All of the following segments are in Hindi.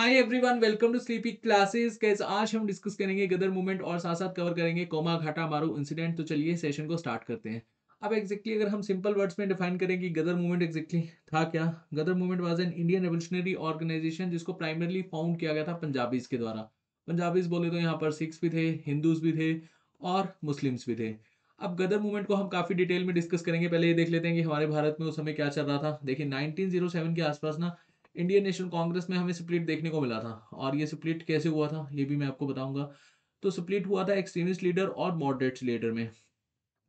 Hi everyone welcome to sleepy classes कैसे आज हम डिस्कस करेंगे गदर मूवमेंट और साथ साथ कवर करेंगे कोमा घाटा मारू इंसिडेंट तो चलिए सेशन को स्टार्ट करते हैं अब एक्जेक्टली अगर हम सिंपल वर्ड्स में डिफाइन करेंगे गदर मूवमेंट एक्जेक्टली था क्या Ghadar movement was an Indian revolutionary organisation जिसको प्राइमरली फाउंड किया गया था पंजाबीज के द्वारा पंजाबीज बोले तो यहाँ पर सिख्स भी थे हिंदूज भी थे और मुस्लिम्स भी थे अब गदर मूवमेंट को हम काफ़ी डिटेल में डिस्कस करेंगे पहले ये देख लेते हैं कि हमारे भारत में उस समय क्या चल रहा था देखिए 1907 के आसपास ना इंडियन नेशनल कांग्रेस में हमें स्प्लिट देखने को मिला था और ये स्प्लिट कैसे हुआ था ये भी मैं आपको बताऊंगा तो स्प्लिट हुआ था एक्सट्रीमिस्ट लीडर और मॉडरेट्स लीडर में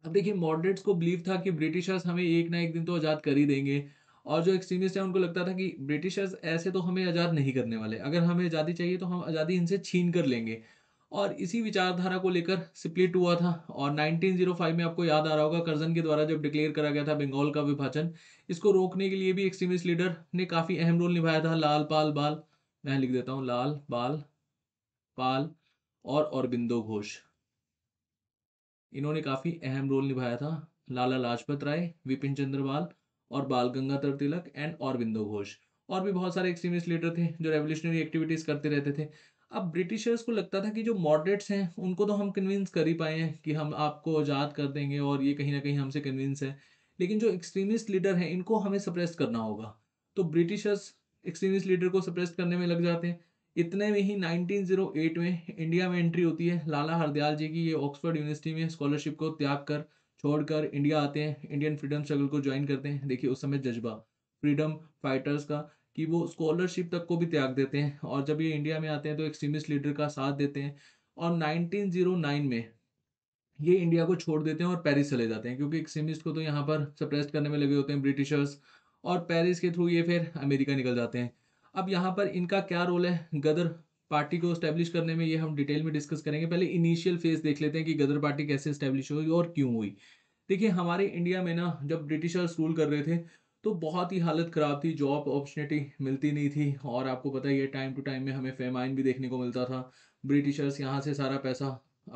अब देखिए मॉडरेट्स को बिलीव था कि ब्रिटिशर्स हमें एक ना एक दिन तो आज़ाद कर ही देंगे और जो एक्सट्रीमिस्ट है उनको लगता था कि ब्रिटिशर्स ऐसे तो हमें आज़ाद नहीं करने वाले अगर हमें आज़ादी चाहिए तो हम आज़ादी इनसे छीन कर लेंगे और इसी विचारधारा को लेकर स्प्लिट हुआ था और 1905 में आपको याद आ रहा होगा करजन के द्वारा जब डिक्लेयर करा गया था बंगाल का विभाजन इसको रोकने के लिए भी एक्सट्रीमिस्ट लीडर ने काफ़ी अहम रोल निभाया था लाल पाल बाल मैं लिख देता हूँ लाल बाल पाल और औरबिंदो घोष इन्होंने काफ़ी अहम रोल निभाया था लाला लाजपत राय विपिन चंद्रवाल और बाल गंगाधर तिलक एंड औरबिंदो घोष और भी बहुत सारे एक्सट्रीमिस्ट लीडर थे जो रेवोल्यूशनरी एक्टिविटीज़ करते रहते थे अब ब्रिटिशर्स को लगता था कि जो मॉडरेट्स हैं उनको तो हम कन्विंस कर ही पाए हैं कि हम आपको आज़ाद कर देंगे और ये कहीं ना कहीं हमसे कन्विंस है लेकिन जो एक्सट्रीमिस्ट लीडर हैं इनको हमें सप्रेस करना होगा तो ब्रिटिशर्स एक्सट्रीमिस्ट लीडर को सप्रेस करने में लग जाते हैं इतने में ही 1908 में इंडिया में एंट्री होती है लाला हरदयाल जी की ये ऑक्सफर्ड यूनिवर्सिटी में स्कॉलरशिप को त्याग कर छोड़कर इंडिया आते हैं इंडियन फ्रीडम स्ट्रगल को ज्वाइन करते हैं देखिए उस समय जज्बा फ्रीडम फाइटर्स का कि वो स्कॉलरशिप तक को भी त्याग देते हैं और जब ये इंडिया में आते हैं तो एक्सट्रीमिस्ट लीडर का साथ देते हैं और 1909 में ये इंडिया को छोड़ देते हैं और पेरिस चले जाते हैं क्योंकि एक्सट्रीमिस्ट को तो यहाँ पर सप्रेस्ट करने में लगे होते हैं ब्रिटिशर्स और पेरिस के थ्रू ये फिर अमेरिका निकल जाते हैं अब यहाँ पर इनका क्या रोल है गदर पार्टी को स्टैब्लिश करने में ये हम डिटेल में डिस्कस करेंगे पहले इनिशियल फेज देख लेते हैं कि गदर पार्टी कैसे स्टैब्लिश हुई और क्यों हुई देखिए हमारे इंडिया में ना जब ब्रिटिशर्स रूल कर रहे थे तो बहुत ही हालत ख़राब थी जॉब अपॉर्चुनिटी मिलती नहीं थी और आपको पता ही है टाइम टू टाइम में हमें फेमाइन भी देखने को मिलता था ब्रिटिशर्स यहाँ से सारा पैसा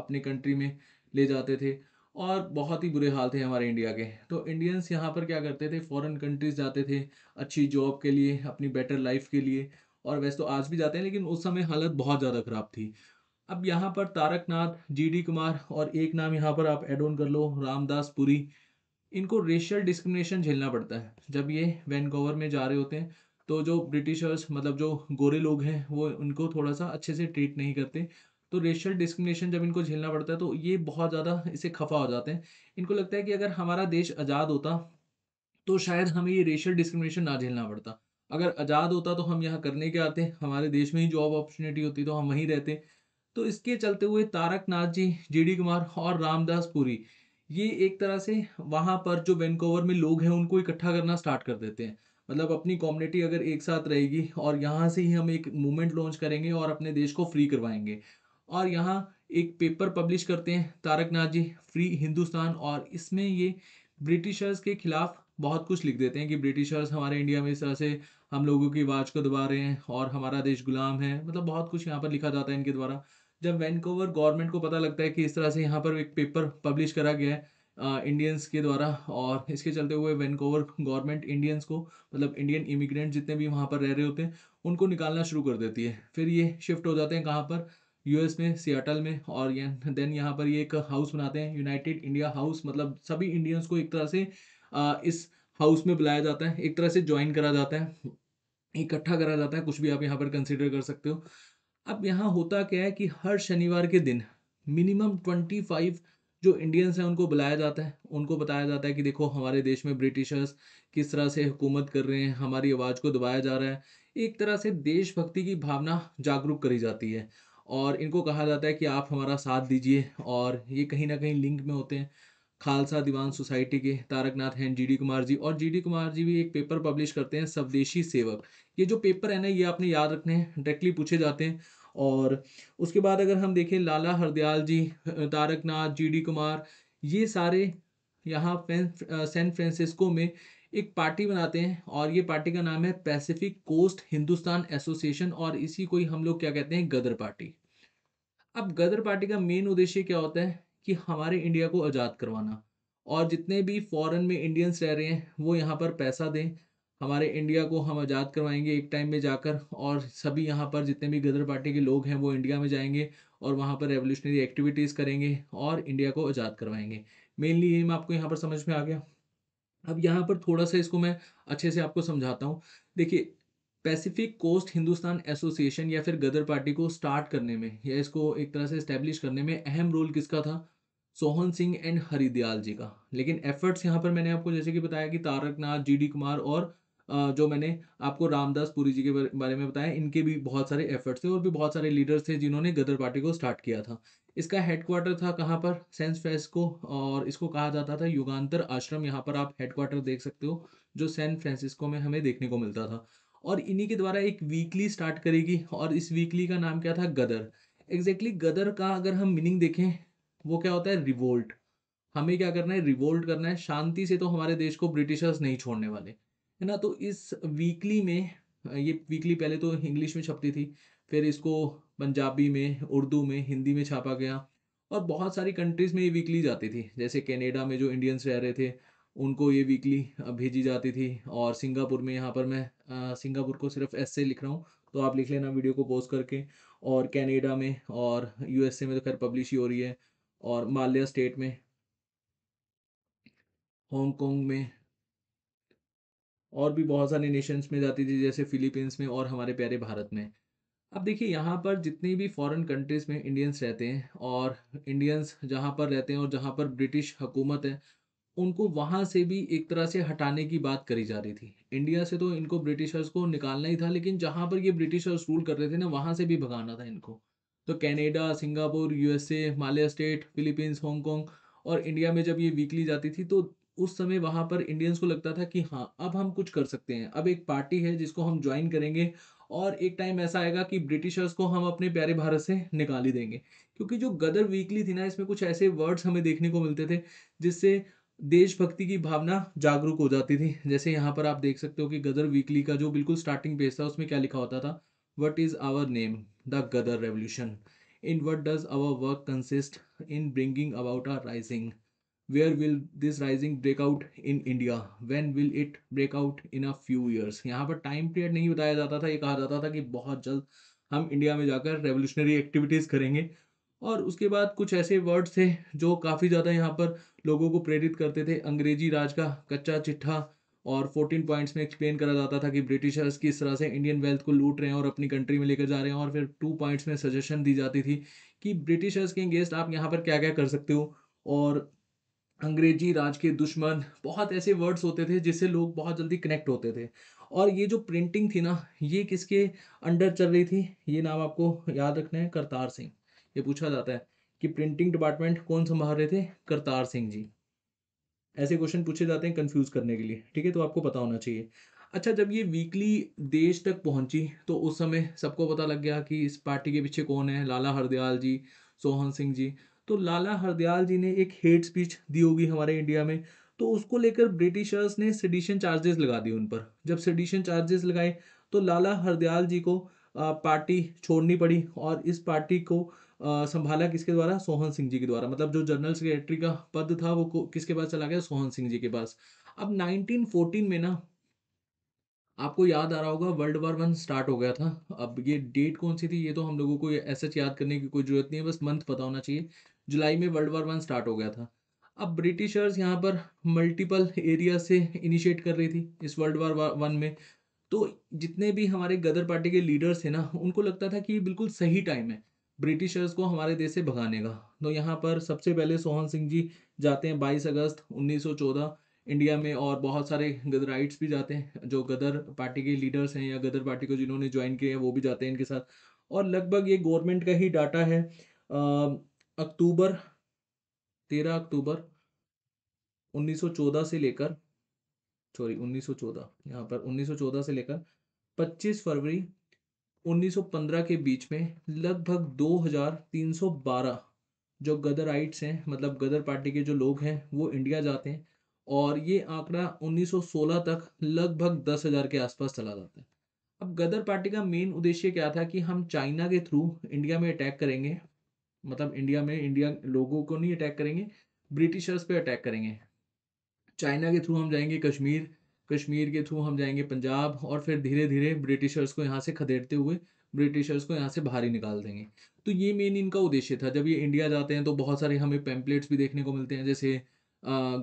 अपनी कंट्री में ले जाते थे और बहुत ही बुरे हाल थे हमारे इंडिया के तो इंडियंस यहाँ पर क्या करते थे फॉरेन कंट्रीज जाते थे अच्छी जॉब के लिए अपनी बेटर लाइफ के लिए और वैसे तो आज भी जाते हैं लेकिन उस समय हालत बहुत ज़्यादा ख़राब थी अब यहाँ पर तारकनाथ जी डी कुमार और एक नाम यहाँ पर आप एड ऑन कर लो रामदास पुरी इनको रेशियल डिस्क्रिमिनेशन झेलना पड़ता है जब ये वैनकोवर में जा रहे होते हैं तो जो ब्रिटिशर्स मतलब जो गोरे लोग हैं वो उनको थोड़ा सा अच्छे से ट्रीट नहीं करते तो रेशियल डिस्क्रिमिनेशन जब इनको झेलना पड़ता है तो ये बहुत ज़्यादा इसे खफा हो जाते हैं इनको लगता है कि अगर हमारा देश आज़ाद होता तो शायद हमें ये रेशियल डिस्क्रिमिनेशन ना झेलना पड़ता अगर आज़ाद होता तो हम यहाँ करने के आते हमारे देश में ही जॉब अपॉर्चुनिटी होती तो हम वहीं रहते तो इसके चलते हुए तारक नाथ जी जी डी कुमार और रामदास पुरी ये एक तरह से वहां पर जो वैनकोवर में लोग हैं उनको इकट्ठा करना स्टार्ट कर देते हैं मतलब अपनी कम्युनिटी अगर एक साथ रहेगी और यहाँ से ही हम एक मूवमेंट लॉन्च करेंगे और अपने देश को फ्री करवाएंगे और यहाँ एक पेपर पब्लिश करते हैं तारकनाथ जी फ्री हिंदुस्तान और इसमें ये ब्रिटिशर्स के खिलाफ बहुत कुछ लिख देते हैं कि ब्रिटिशर्स हमारे इंडिया में इस तरह से हम लोगों की आवाज़ को दबा रहे हैं और हमारा देश गुलाम है मतलब बहुत कुछ यहाँ पर लिखा जाता है इनके द्वारा जब वैनकोवर गवर्नमेंट को पता लगता है कि इस तरह से यहाँ पर एक पेपर पब्लिश करा गया है इंडियंस के द्वारा और इसके चलते हुए वैनकोवर गवर्नमेंट इंडियंस को मतलब इंडियन इमिग्रेंट जितने भी वहाँ पर रह रहे होते हैं उनको निकालना शुरू कर देती है फिर ये शिफ्ट हो जाते हैं कहाँ पर यूएस में सियाटल में और देन यहाँ पर ये एक हाउस बनाते हैं यूनाइटेड इंडिया हाउस मतलब सभी इंडियंस को एक तरह से इस हाउस में बुलाया जाता है एक तरह से ज्वाइन करा जाता है इकट्ठा करा जाता है कुछ भी आप यहाँ पर कंसिडर कर सकते हो अब यहाँ होता क्या है कि हर शनिवार के दिन मिनिमम ट्वेंटी फाइव जो इंडियंस हैं उनको बुलाया जाता है उनको बताया जाता है कि देखो हमारे देश में ब्रिटिशर्स किस तरह से हुकूमत कर रहे हैं हमारी आवाज़ को दबाया जा रहा है एक तरह से देशभक्ति की भावना जागरूक करी जाती है और इनको कहा जाता है कि आप हमारा साथ दीजिए और ये कहीं ना कहीं लिंक में होते हैं खालसा दीवान सोसाइटी के तारकनाथ हैं जीडी कुमार जी और जीडी कुमार जी भी एक पेपर पब्लिश करते हैं स्वदेशी सेवक ये जो पेपर है ना ये आपने याद रखने हैं डायरेक्टली पूछे जाते हैं और उसके बाद अगर हम देखें लाला हरदयाल जी तारकनाथ डी कुमार ये सारे यहाँ सैन फ्रांसिस्को में एक पार्टी बनाते हैं और ये पार्टी का नाम है पैसिफिक कोस्ट हिंदुस्तान एसोसिएशन और इसी को ही हम लोग क्या कहते हैं गदर पार्टी अब गदर पार्टी का मेन उद्देश्य क्या होता है कि हमारे इंडिया को आज़ाद करवाना और जितने भी फॉरेन में इंडियंस रह रहे हैं वो यहाँ पर पैसा दें हमारे इंडिया को हम आज़ाद करवाएंगे एक टाइम में जाकर और सभी यहाँ पर जितने भी गदर पार्टी के लोग हैं वो इंडिया में जाएंगे और वहाँ पर रेवोल्यूशनरी एक्टिविटीज़ करेंगे और इंडिया को आज़ाद करवाएंगे मेनली ये मैं आपको यहाँ पर समझ में आ गया अब यहाँ पर थोड़ा सा इसको मैं अच्छे से आपको समझाता हूँ देखिए पैसिफिक कोस्ट हिंदुस्तान एसोसिएशन या फिर गदर पार्टी को स्टार्ट करने में या इसको एक तरह से इस्टेब्लिश करने में अहम रोल किसका था सोहन सिंह एंड हरिदयाल जी का लेकिन एफर्ट्स यहाँ पर मैंने आपको जैसे कि बताया कि तारकनाथ जी डी कुमार और जो मैंने आपको रामदास पुरी जी के बारे में बताया इनके भी बहुत सारे एफर्ट्स थे और भी बहुत सारे लीडर्स थे जिन्होंने गदर पार्टी को स्टार्ट किया था इसका हेडक्वार्टर था कहाँ पर सेंस फ्रेंसिस्को और इसको कहा जाता था युगान्तर आश्रम यहाँ पर आप हेडक्वार्टर देख सकते हो जो सैन फ्रांसिस्को में हमें देखने को मिलता था और इन्हीं के द्वारा एक वीकली स्टार्ट करेगी और इस वीकली का नाम क्या था गदर एग्जैक्टली exactly गदर का अगर हम मीनिंग देखें वो क्या होता है रिवोल्ट हमें क्या करना है रिवोल्ट करना है शांति से तो हमारे देश को ब्रिटिशर्स नहीं छोड़ने वाले है ना तो इस वीकली में ये वीकली पहले तो इंग्लिश में छपती थी फिर इसको पंजाबी में उर्दू में हिंदी में छापा गया और बहुत सारी कंट्रीज़ में ये वीकली जाती थी जैसे कनाडा में जो इंडियंस रह रहे थे उनको ये वीकली भेजी जाती थी और सिंगापुर में यहाँ पर मैं सिंगापुर को सिर्फ एस लिख रहा हूँ तो आप लिख लेना वीडियो को पोस्ट करके और कनाडा में और यूएसए में तो खैर पब्लिश ही हो रही है और माल्या स्टेट में हांगकॉन्ग में और भी बहुत सारे नेशंस में जाती थी जैसे फिलीपींस में और हमारे प्यारे भारत में अब देखिए यहाँ पर जितनी भी फॉरेन कंट्रीज़ में इंडियंस रहते हैं और इंडियंस जहाँ पर रहते हैं और जहाँ पर ब्रिटिश हुकूमत है उनको वहाँ से भी एक तरह से हटाने की बात करी जा रही थी इंडिया से तो इनको ब्रिटिशर्स को निकालना ही था लेकिन जहाँ पर ये ब्रिटिशर्स रूल कर रहे थे ना वहाँ से भी भगाना था इनको तो Canada Singapore USA Himalaya state Philippines Hong Kong और इंडिया में जब ये वीकली जाती थी तो उस समय वहाँ पर इंडियंस को लगता था कि हाँ अब हम कुछ कर सकते हैं अब एक पार्टी है जिसको हम ज्वाइन करेंगे और एक टाइम ऐसा आएगा कि ब्रिटिशर्स को हम अपने प्यारे भारत से निकाल ही देंगे क्योंकि जो गदर वीकली थी ना इसमें कुछ ऐसे वर्ड्स हमें देखने को मिलते थे जिससे देशभक्ति की भावना जागरूक हो जाती थी जैसे यहाँ पर आप देख सकते हो कि गदर वीकली का जो बिल्कुल स्टार्टिंग पेज था उसमें क्या लिखा होता था What is our name? The Gadar Revolution. In what does our work consist? In bringing about a rising. Where will this rising break out in India? When will it break out in a few years? yahan par time period nahi bataya jata tha ye kaha jata tha ki bahut jald hum india mein जाकर revolutionary activities karenge और उसके बाद कुछ ऐसे वर्ड्स थे जो काफ़ी ज़्यादा यहाँ पर लोगों को प्रेरित करते थे अंग्रेजी राज का कच्चा चिट्ठा और 14 पॉइंट्स में एक्सप्लेन करा जाता था कि ब्रिटिशर्स किस तरह से इंडियन वेल्थ को लूट रहे हैं और अपनी कंट्री में लेकर जा रहे हैं और फिर टू पॉइंट्स में सजेशन दी जाती थी कि ब्रिटिशर्स के अगेंस्ट आप यहाँ पर क्या क्या कर सकते हो और अंग्रेजी राज के दुश्मन बहुत ऐसे वर्ड्स होते थे जिससे लोग बहुत जल्दी कनेक्ट होते थे और ये जो प्रिंटिंग थी ना ये किसके अंडर चल रही थी ये नाम आपको याद रखना है करतार सिंह ये पूछा जाता है कि प्रिंटिंग डिपार्टमेंट कौन संभाल रहे थे करतार सिंह जी ऐसे क्वेश्चन पूछे जाते हैं कन्फ्यूज़ करने के लिए ठीक है तो आपको पता होना चाहिए अच्छा जब ये वीकली देश तक पहुंची तो उस समय सबको पता लग गया कि इस पार्टी के पीछे कौन है लाला हरदयाल जी सोहन सिंह जी तो लाला हरदयाल जी ने एक हेट स्पीच दी होगी हमारे इंडिया में तो उसको लेकर ब्रिटिशर्स ने सडिशन चार्जेस लगा दिए उन पर जब सडिशन चार्जेस लगाए तो लाला हरदयाल जी को पार्टी छोड़नी पड़ी और इस पार्टी को संभाला किसके द्वारा सोहन सिंह जी के द्वारा मतलब जो जनरल सेक्रेटरी का पद था वो किसके पास चला गया सोहन सिंह जी के पास अब 1914 में ना आपको याद आ रहा होगा वर्ल्ड वार वन स्टार्ट हो गया था अब ये डेट कौन सी थी ये तो हम लोगों को ऐसे याद करने की कोई जरूरत नहीं है बस मंथ पता होना चाहिए जुलाई में वर्ल्ड वार वन स्टार्ट हो गया था अब ब्रिटिशर्स यहाँ पर मल्टीपल एरिया से इनिशिएट कर रही थी इस वर्ल्ड वार वन में तो जितने भी हमारे गदर पार्टी के लीडर्स थे ना उनको लगता था कि बिल्कुल सही टाइम है ब्रिटिशर्स को हमारे देश से भगाने का तो यहाँ पर सबसे पहले सोहन सिंह जी जाते हैं बाईस अगस्त उन्नीस इंडिया में और बहुत सारे गदराइट्स भी जाते हैं जो गदर पार्टी के लीडर्स हैं या गदर पार्टी को जिन्होंने ज्वाइन किया है वो भी जाते हैं इनके साथ और लगभग ये गवर्नमेंट का ही डाटा है अक्टूबर तेरह अक्टूबर 1914 से लेकर सॉरी 1914 यहाँ पर 1914 से लेकर 25 फरवरी 1915 के बीच में लगभग 2312 जो गदर आइट्स हैं मतलब गदर पार्टी के जो लोग हैं वो इंडिया जाते हैं और ये आंकड़ा 1916 तक लगभग 10,000 के आसपास चला जाता है अब गदर पार्टी का मेन उद्देश्य क्या था कि हम चाइना के थ्रू इंडिया में अटैक करेंगे मतलब इंडिया में इंडिया लोगों को नहीं अटैक करेंगे ब्रिटिशर्स पे अटैक करेंगे चाइना के थ्रू हम जाएंगे कश्मीर कश्मीर के थ्रू हम जाएंगे पंजाब और फिर धीरे धीरे ब्रिटिशर्स को यहाँ से खदेड़ते हुए ब्रिटिशर्स को यहाँ से बाहर ही निकाल देंगे तो ये मेन इनका उद्देश्य था जब ये इंडिया जाते हैं तो बहुत सारे हमें पैम्पलेट्स भी देखने को मिलते हैं जैसे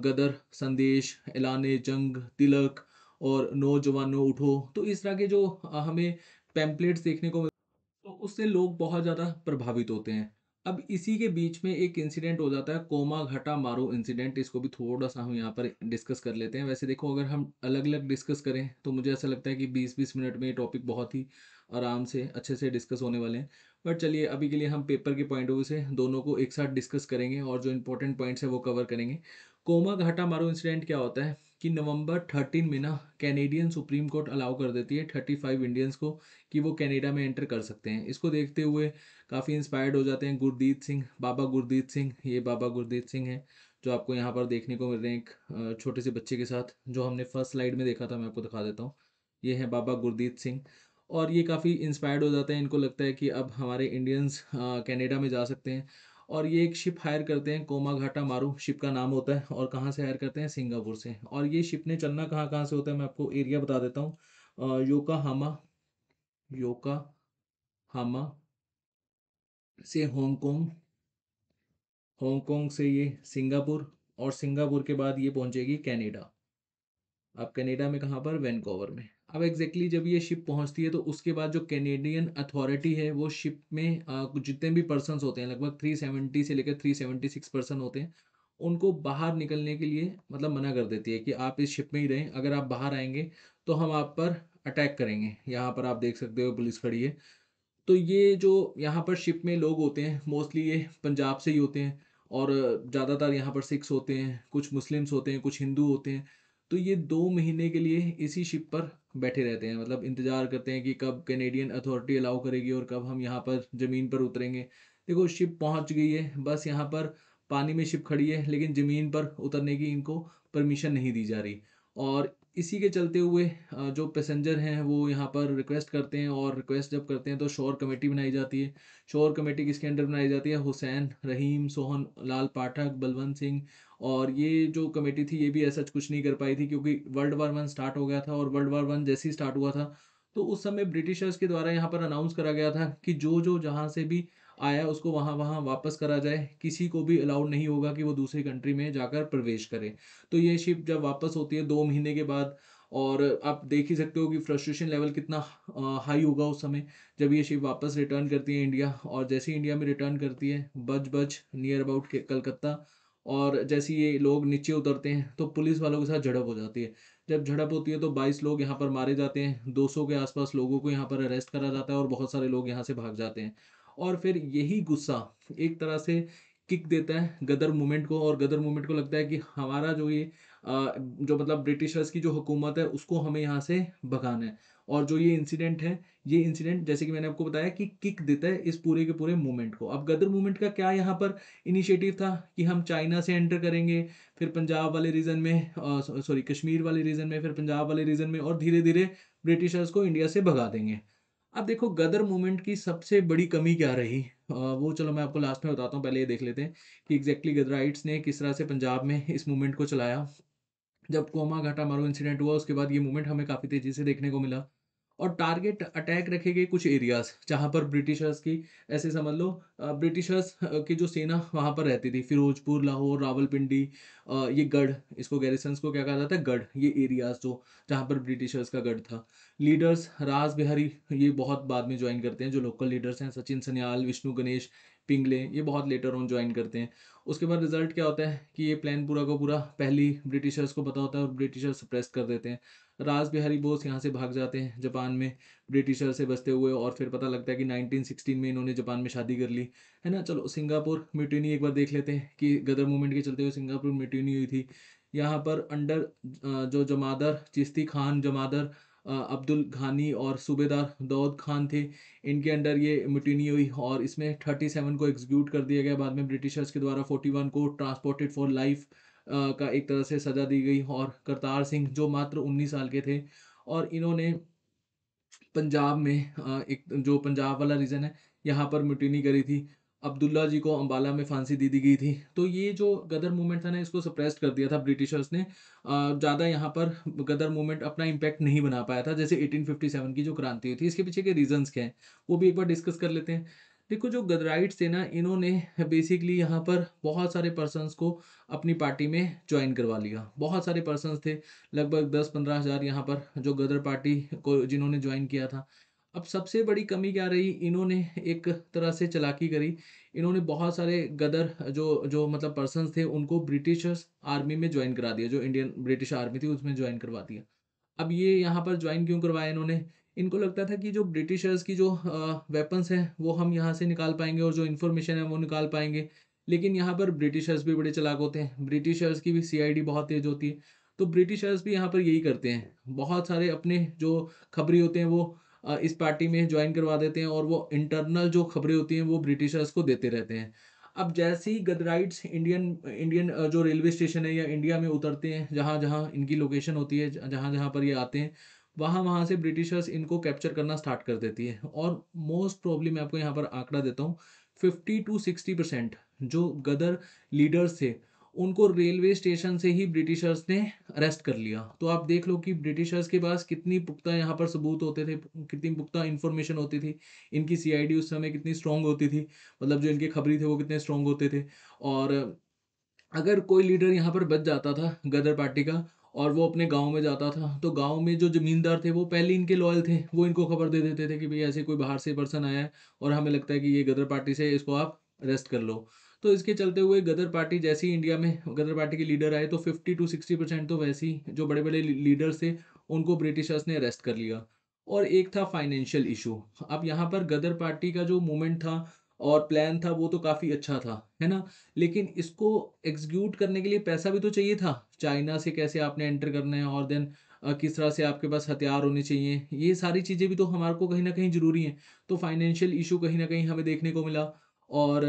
गदर संदेश एलान जंग तिलक और नौजवानों उठो तो इस तरह के जो हमें पैम्पलेट्स देखने को मिलते तो उससे लोग बहुत ज़्यादा प्रभावित होते हैं अब इसी के बीच में एक इंसिडेंट हो जाता है कोमा घटा मारो इंसिडेंट इसको भी थोड़ा सा हम यहाँ पर डिस्कस कर लेते हैं वैसे देखो अगर हम अलग अलग डिस्कस करें तो मुझे ऐसा लगता है कि 20-20 मिनट में ये टॉपिक बहुत ही आराम से अच्छे से डिस्कस होने वाले हैं बट चलिए अभी के लिए हम पेपर के पॉइंट ऑफ से दोनों को एक साथ डिस्कस करेंगे और जो इंपॉर्टेंट पॉइंट्स हैं वो कवर करेंगे कोमा घाटा मारो इंसिडेंट क्या होता है कि नवंबर थर्टीन में ना कैनेडियन सुप्रीम कोर्ट अलाउ कर देती है थर्टी फाइव इंडियंस को कि वो कनाडा में एंटर कर सकते हैं इसको देखते हुए काफ़ी इंस्पायर्ड हो जाते हैं गुरदीत सिंह बाबा गुरदीत सिंह ये बाबा गुरदीत सिंह हैं जो आपको यहाँ पर देखने को मिल रहे हैं एक छोटे से बच्चे के साथ जो हमने फर्स्ट स्लाइड में देखा था मैं आपको दिखा देता हूँ ये हैं बाबा गुरदीत सिंह और ये काफ़ी इंस्पायर्ड हो जाते हैं इनको लगता है कि अब हमारे इंडियंस कैनेडा में जा सकते हैं और ये एक शिप हायर करते हैं कोमा घाटा मारू शिप का नाम होता है और कहाँ से हायर करते हैं सिंगापुर से और ये शिप ने चलना कहाँ कहाँ से होता है मैं आपको एरिया बता देता हूँ योका हामा योका हामा से हांगकॉन्ग हांगकॉन्ग से ये सिंगापुर और सिंगापुर के बाद ये पहुंचेगी कैनेडा अब कनेडा में कहाँ पर वैनकोवर में अब एग्जैक्टली exactly जब ये शिप पहुँचती है तो उसके बाद जो कैनेडियन अथॉरिटी है वो शिप में जितने भी पर्सन होते हैं लगभग थ्री सेवेंटी से लेकर थ्री सेवेंटी सिक्स पर्सन होते हैं उनको बाहर निकलने के लिए मतलब मना कर देती है कि आप इस शिप में ही रहें अगर आप बाहर आएंगे तो हम आप पर अटैक करेंगे यहाँ पर आप देख सकते हो पुलिस खड़ी है तो ये जो यहाँ पर शिप में लोग होते हैं मोस्टली ये पंजाब से ही होते हैं और ज़्यादातर यहाँ पर सिख्स होते हैं कुछ मुस्लिम्स होते हैं कुछ हिंदू होते हैं तो ये दो महीने के लिए इसी शिप पर बैठे रहते हैं मतलब इंतज़ार करते हैं कि कब कैनेडियन अथॉरिटी अलाउ करेगी और कब हम यहाँ पर ज़मीन पर उतरेंगे देखो शिप पहुँच गई है बस यहाँ पर पानी में शिप खड़ी है लेकिन ज़मीन पर उतरने की इनको परमिशन नहीं दी जा रही और इसी के चलते हुए जो पैसेंजर हैं वो यहाँ पर रिक्वेस्ट करते हैं और रिक्वेस्ट जब करते हैं तो शोर कमेटी बनाई जाती है शोर कमेटी किसके अंडर बनाई जाती है हुसैन रहीम सोहन लाल पाठक बलवंत सिंह और ये जो कमेटी थी ये भी ऐसा कुछ नहीं कर पाई थी क्योंकि वर्ल्ड वार वन स्टार्ट हो गया था और वर्ल्ड वार वन जैसे ही स्टार्ट हुआ था तो उस समय ब्रिटिशर्स के द्वारा यहाँ पर अनाउंस करा गया था कि जो जो जहाँ से भी आया उसको वहाँ वहाँ वापस करा जाए किसी को भी अलाउड नहीं होगा कि वो दूसरी कंट्री में जाकर प्रवेश करे तो ये शिप जब वापस होती है दो महीने के बाद और आप देख ही सकते हो कि फ्रस्ट्रेशन लेवल कितना हाई होगा उस समय जब ये शिप वापस रिटर्न करती है इंडिया और जैसे ही इंडिया में रिटर्न करती है बज बज नियर अबाउट कलकत्ता और जैसे ये लोग नीचे उतरते हैं तो पुलिस वालों के साथ झड़प हो जाती है जब झड़प होती है तो 22 लोग यहाँ पर मारे जाते हैं 200 के आसपास लोगों को यहाँ पर अरेस्ट करा जाता है और बहुत सारे लोग यहाँ से भाग जाते हैं और फिर यही गुस्सा एक तरह से किक देता है गदर मूवमेंट को और गदर मूवमेंट को लगता है कि हमारा जो ये जो मतलब ब्रिटिशर्स की जो हुकूमत है उसको हमें यहाँ से भगाना है और जो ये इंसिडेंट है ये इंसिडेंट जैसे कि मैंने आपको बताया कि किक देता है इस पूरे के पूरे मूवमेंट को अब गदर मूवमेंट का क्या यहाँ पर इनिशिएटिव था कि हम चाइना से एंटर करेंगे फिर पंजाब वाले रीजन में सॉरी कश्मीर वाले रीजन में फिर पंजाब वाले रीजन में और धीरे धीरे ब्रिटिशर्स को इंडिया से भगा देंगे अब देखो गदर मूवमेंट की सबसे बड़ी कमी क्या रही आ, वो चलो मैं आपको लास्ट में बताता हूँ पहले ये देख लेते हैं कि एग्जैक्टली गदराइट्स ने किस तरह से पंजाब में इस मूवमेंट को चलाया जब कोमा घाटा मारो इंसिडेंट हुआ उसके बाद ये मूवमेंट हमें काफ़ी तेज़ी से देखने को मिला और टारगेट अटैक रखे गए कुछ एरियाज जहाँ पर ब्रिटिशर्स की ऐसे समझ लो ब्रिटिशर्स की जो सेना वहाँ पर रहती थी फिरोजपुर लाहौर रावलपिंडी ये गढ़ इसको गैरिसन्स को क्या कहा जाता है गढ़ ये एरियाज जो जहाँ पर ब्रिटिशर्स का गढ़ था लीडर्स राज बिहारी ये बहुत बाद में ज्वाइन करते हैं जो लोकल लीडर्स हैं सचिन सन्याल विष्णु गणेश पिंगले ये बहुत लेटर ऑन ज्वाइन करते हैं उसके बाद रिजल्ट क्या होता है कि ये प्लान पूरा का पूरा पहली ब्रिटिशर्स को पता होता है और ब्रिटिशर्स सप्रेस कर देते हैं राज बिहारी बोस यहाँ से भाग जाते हैं जापान में ब्रिटिशर से बसते हुए और फिर पता लगता है कि 1916 में इन्होंने जापान में शादी कर ली है ना चलो सिंगापुर म्यूटिनी एक बार देख लेते हैं कि गदर मूवमेंट के चलते हुए सिंगापुर म्यूटिनी हुई थी यहाँ पर अंडर जो जमादर चिश्ती खान जमादर अब्दुल घानी और सूबेदार दाऊद खान थे इनके अंडर ये मिटिनी हुई और इसमें थर्टी सेवन को एग्जीक्यूट कर दिया गया बाद में ब्रिटिशर्स के द्वारा फोर्टी वन को ट्रांसपोर्टेड फॉर लाइफ का एक तरह से सजा दी गई और करतार सिंह जो मात्र उन्नीस साल के थे और इन्होंने पंजाब में एक जो पंजाब वाला रीजन है यहाँ पर मिटिनी करी थी अब्दुल्ला जी को अम्बाला में फांसी दे दी गई थी तो ये जो गदर मूवमेंट था ना इसको सप्रेस कर दिया था ब्रिटिशर्स ने ज़्यादा यहाँ पर गदर मूवमेंट अपना इम्पैक्ट नहीं बना पाया था जैसे 1857 की जो क्रांति हुई थी इसके पीछे के रीजंस क्या हैं वो भी एक बार डिस्कस कर लेते हैं देखो जो गदराइट्स थे ना इन्होंने बेसिकली यहाँ पर बहुत सारे पर्सनस को अपनी पार्टी में ज्वाइन करवा लिया बहुत सारे पर्सनस थे लगभग दस पंद्रह हज़ार यहाँ पर जो गदर पार्टी को जिन्होंने ज्वाइन किया था अब सबसे बड़ी कमी क्या रही इन्होंने एक तरह से चलाकी करी इन्होंने बहुत सारे गदर जो जो मतलब पर्सन थे उनको ब्रिटिशर्स आर्मी में ज्वाइन करा दिया जो इंडियन ब्रिटिश आर्मी थी उसमें ज्वाइन करवा दिया अब ये यहाँ पर ज्वाइन क्यों करवाया इन्होंने इनको लगता था कि जो ब्रिटिशर्स की जो वेपन्स हैं वो हम यहाँ से निकाल पाएंगे और जो इन्फॉर्मेशन है वो निकाल पाएंगे लेकिन यहाँ पर ब्रिटिशर्स भी बड़े चलाक होते हैं ब्रिटिशर्स की भी सीआईडी बहुत तेज होती है तो ब्रिटिशर्स भी यहाँ पर यही करते हैं बहुत सारे अपने जो खबरी होते हैं वो इस पार्टी में ज्वाइन करवा देते हैं और वो इंटरनल जो खबरें होती हैं वो ब्रिटिशर्स को देते रहते हैं अब जैसे ही गदराइट्स इंडियन इंडियन जो रेलवे स्टेशन है या इंडिया में उतरते हैं जहाँ जहाँ इनकी लोकेशन होती है जहाँ जहाँ पर ये आते हैं वहाँ वहाँ से ब्रिटिशर्स इनको कैप्चर करना स्टार्ट कर देती है और मोस्ट प्रॉब्ली मैं आपको यहाँ पर आंकड़ा देता हूँ फिफ्टी टू सिक्सटी परसेंट जो गदर लीडर्स थे उनको रेलवे स्टेशन से ही ब्रिटिशर्स ने अरेस्ट कर लिया तो आप देख लो कि ब्रिटिशर्स के पास कितनी पुख्ता यहाँ पर सबूत होते थे कितनी पुख्ता इन्फॉर्मेशन होती थी इनकी सीआईडी उस समय कितनी स्ट्रांग होती थी मतलब जो इनके खबरी थे वो कितने स्ट्रांग होते थे और अगर कोई लीडर यहाँ पर बच जाता था गदर पार्टी का और वो अपने गांव में जाता था तो गांव में जो ज़मींदार थे वो पहले इनके लॉयल थे वो इनको खबर दे देते थे कि भाई ऐसे कोई बाहर से पर्सन आया है और हमें लगता है कि ये गदर पार्टी से इसको आप अरेस्ट कर लो तो इसके चलते हुए गदर पार्टी जैसी इंडिया में गदर पार्टी के लीडर आए तो फिफ्टी टू सिक्सटी परसेंट तो वैसी जो बड़े बड़े लीडर्स थे उनको ब्रिटिशर्स ने अरेस्ट कर लिया और एक था फाइनेंशियल इशू अब यहाँ पर गदर पार्टी का जो मूवमेंट था और प्लान था वो तो काफ़ी अच्छा था है ना लेकिन इसको एग्जीक्यूट करने के लिए पैसा भी तो चाहिए था चाइना से कैसे आपने एंटर करना है और देन किस तरह से आपके पास हथियार होने चाहिए ये सारी चीज़ें भी तो हमारे को कहीं ना कहीं ज़रूरी हैं तो फाइनेंशियल इशू कहीं ना कहीं हमें देखने को मिला और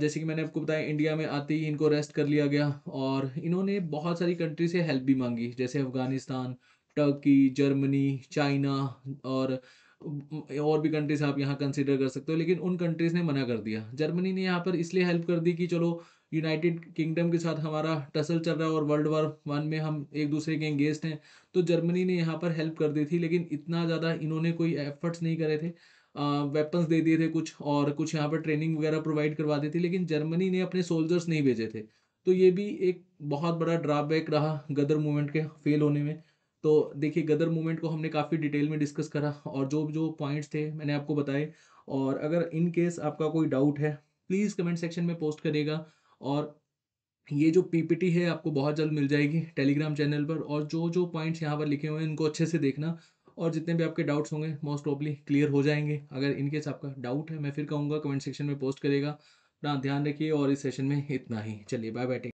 जैसे कि मैंने आपको बताया इंडिया में आते ही इनको अरेस्ट कर लिया गया और इन्होंने बहुत सारी कंट्री से हेल्प भी मांगी जैसे अफ़गानिस्तान टर्की जर्मनी चाइना और और भी कंट्रीज आप यहाँ कंसिडर कर सकते हो लेकिन उन कंट्रीज़ ने मना कर दिया जर्मनी ने यहाँ पर इसलिए हेल्प कर दी कि चलो यूनाइटेड किंगडम के साथ हमारा टसल चल रहा है और वर्ल्ड वार वन में हम एक दूसरे के एंगेज हैं तो जर्मनी ने यहाँ पर हेल्प कर दी थी लेकिन इतना ज़्यादा इन्होंने कोई एफर्ट्स नहीं करे थे वेपन्स दे दिए थे कुछ और कुछ यहाँ पर ट्रेनिंग वगैरह प्रोवाइड करवा दी थी लेकिन जर्मनी ने अपने सोल्जर्स नहीं भेजे थे तो ये भी एक बहुत बड़ा ड्रॉबैक रहा गदर मूवमेंट के फेल होने में तो देखिए गदर मूवमेंट को हमने काफ़ी डिटेल में डिस्कस करा और जो जो पॉइंट्स थे मैंने आपको बताए और अगर इन केस आपका कोई डाउट है प्लीज़ कमेंट सेक्शन में पोस्ट करेगा और ये जो पीपीटी है आपको बहुत जल्द मिल जाएगी टेलीग्राम चैनल पर और जो जो पॉइंट्स यहाँ पर लिखे हुए हैं इनको अच्छे से देखना और जितने भी आपके डाउट्स होंगे मोस्ट ऑबली क्लियर हो जाएंगे अगर इनकेस आपका डाउट है मैं फिर कहूँगा कमेंट सेक्शन में पोस्ट करेगा अपना ध्यान रखिए और इस सेशन में इतना ही चलिए बाय बैठे